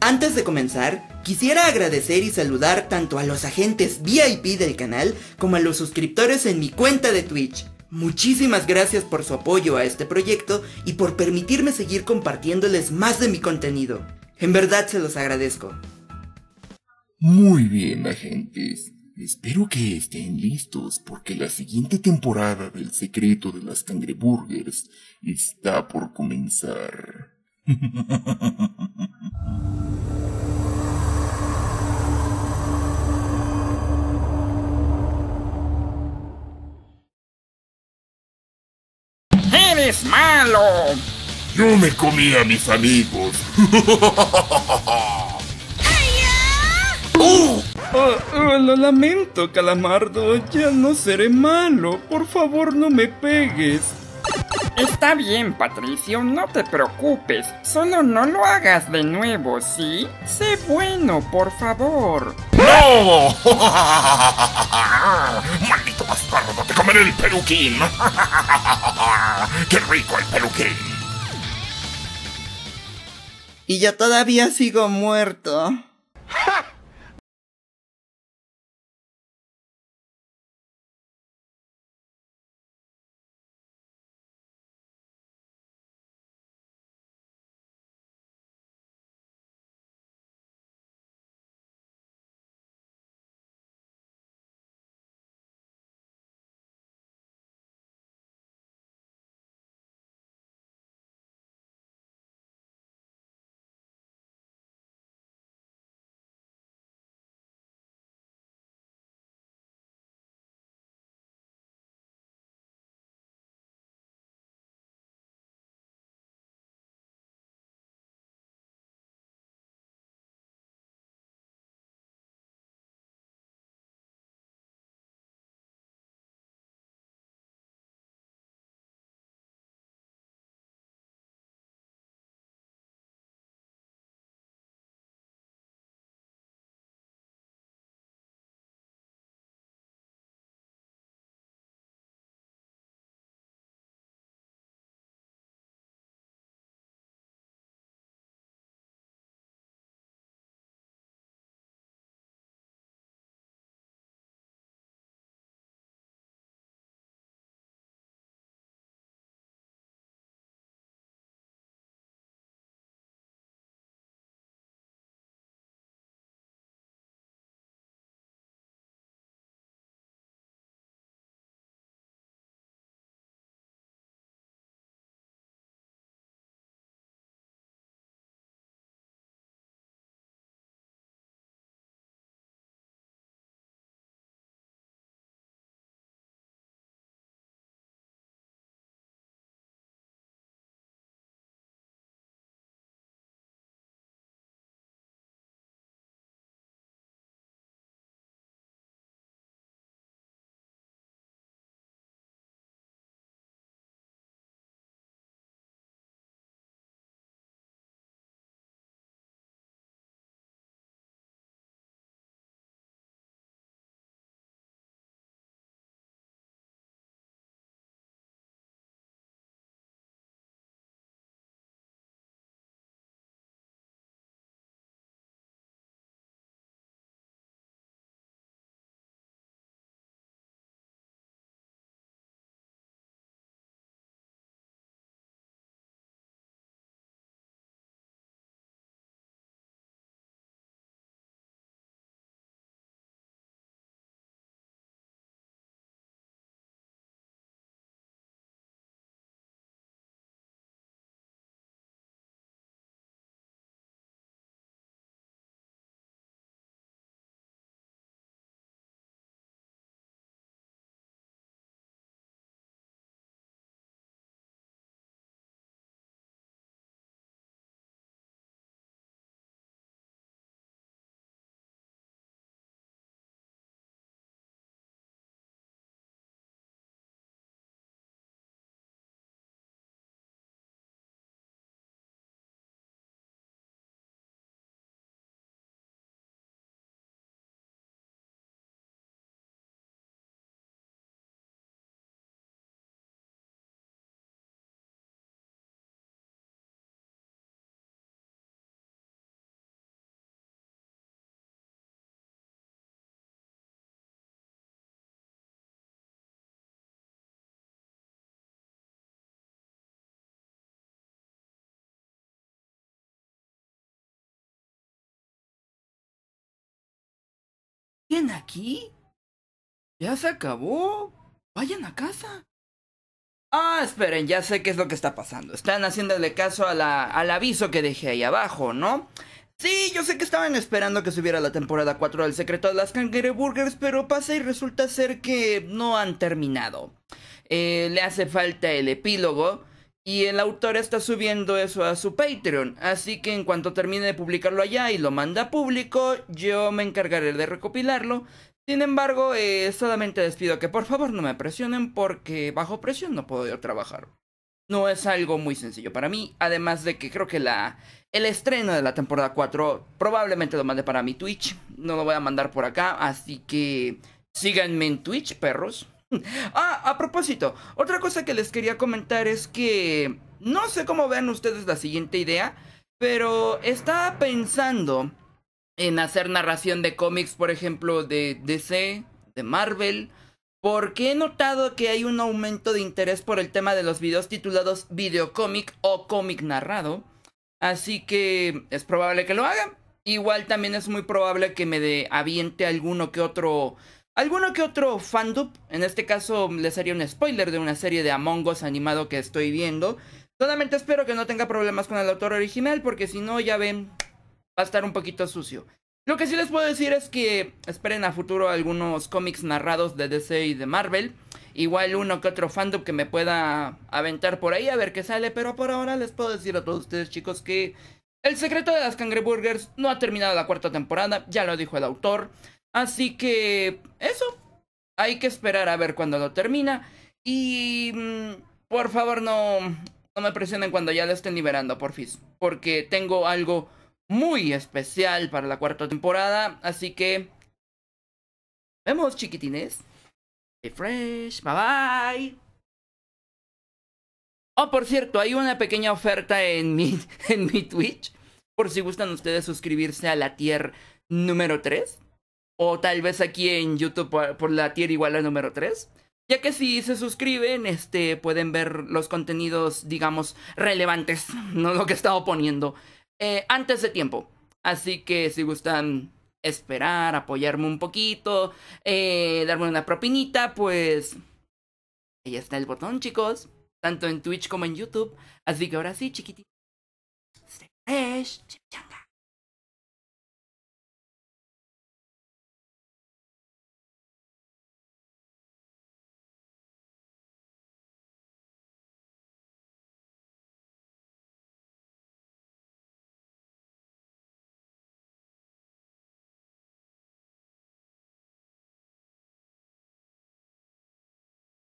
Antes de comenzar, quisiera agradecer y saludar tanto a los agentes VIP del canal como a los suscriptores en mi cuenta de Twitch. Muchísimas gracias por su apoyo a este proyecto y por permitirme seguir compartiéndoles más de mi contenido. En verdad se los agradezco. Muy bien, agentes. Espero que estén listos porque la siguiente temporada del secreto de las cangreburgers está por comenzar. ¡Eres malo! Yo me comí a mis amigos. Oh, oh, lo lamento, calamardo. Ya no seré malo. Por favor, no me pegues. Está bien, Patricio, no te preocupes. Solo no lo hagas de nuevo, ¿sí? Sé bueno, por favor. ¡No! ¡Maldito bastardo! ¡Te comeré el peluquín! ¡Qué rico el peluquín! Y ya todavía sigo muerto. ¿Quién aquí? Ya se acabó. Vayan a casa. Ah, esperen, ya sé qué es lo que está pasando. Están haciéndole caso a al aviso que dejé ahí abajo, ¿no? Sí, yo sé que estaban esperando que subiera la temporada 4 del Secreto de las Burgers, pero pasa y resulta ser que no han terminado. Eh, le hace falta el epílogo y el autor está subiendo eso a su Patreon, así que en cuanto termine de publicarlo allá y lo manda a público, yo me encargaré de recopilarlo. Sin embargo, eh, solamente les pido que por favor no me presionen porque bajo presión no puedo yo trabajar. No es algo muy sencillo para mí, además de que creo que la, el estreno de la temporada 4 probablemente lo mande para mi Twitch, no lo voy a mandar por acá, así que síganme en Twitch, perros. ah, a propósito, otra cosa que les quería comentar es que no sé cómo vean ustedes la siguiente idea, pero estaba pensando en hacer narración de cómics, por ejemplo, de DC, de Marvel, porque he notado que hay un aumento de interés por el tema de los videos titulados video cómic o cómic narrado. Así que es probable que lo haga. Igual también es muy probable que me dé aviente alguno que otro alguno que otro fandub, en este caso les haría un spoiler de una serie de Among Us animado que estoy viendo. Solamente espero que no tenga problemas con el autor original, porque si no, ya ven, va a estar un poquito sucio. Lo que sí les puedo decir es que esperen a futuro algunos cómics narrados de DC y de Marvel. Igual uno que otro fandub que me pueda aventar por ahí a ver qué sale. Pero por ahora les puedo decir a todos ustedes chicos que El secreto de las cangreburgers no ha terminado la cuarta temporada. Ya lo dijo el autor. Así que eso, hay que esperar a ver cuando lo termina. Y mm, por favor no, no me presionen cuando ya lo estén liberando, por porfis. Porque tengo algo muy especial para la cuarta temporada. Así que... Vemos, chiquitines. fresh Bye bye. Oh, por cierto, hay una pequeña oferta en mi, en mi Twitch. Por si gustan ustedes suscribirse a la tier número 3 o tal vez aquí en YouTube por, la tier igual al número 3. Ya que si se suscriben, este, pueden ver los contenidos, digamos, relevantes, no lo que he estado poniendo, eh, antes de tiempo. Así que si gustan esperar, apoyarme un poquito, eh, darme una propinita, pues ahí está el botón, chicos, tanto en Twitch como en YouTube. Así que ahora sí, chiquitito. Stay fresh,